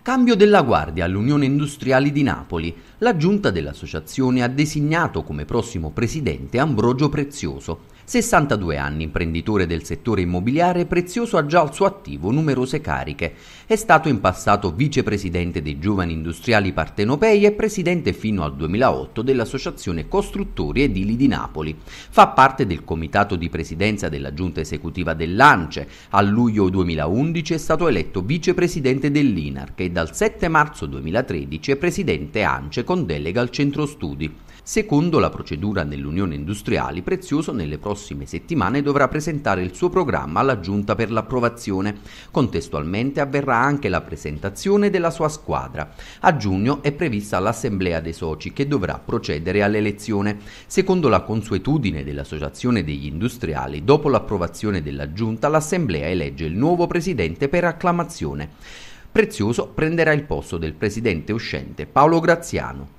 Cambio della guardia all'Unione Industriali di Napoli. La giunta dell'associazione ha designato come prossimo presidente Ambrogio Prezioso. 62 anni, imprenditore del settore immobiliare, Prezioso ha già al suo attivo numerose cariche. È stato in passato vicepresidente dei giovani industriali partenopei e presidente fino al 2008 dell'Associazione Costruttori Edili di Napoli. Fa parte del comitato di presidenza della giunta esecutiva dell'ANCE. A luglio 2011 è stato eletto vicepresidente dell'INAR che dal 7 marzo 2013 è presidente ANCE con delega al centro studi. Secondo la procedura nell'Unione Industriali, Prezioso nelle prossime settimane dovrà presentare il suo programma alla Giunta per l'approvazione. Contestualmente avverrà anche la presentazione della sua squadra. A giugno è prevista l'assemblea dei soci che dovrà procedere all'elezione. Secondo la consuetudine dell'Associazione degli Industriali, dopo l'approvazione della Giunta l'assemblea elegge il nuovo presidente per acclamazione. Prezioso prenderà il posto del presidente uscente Paolo Graziano.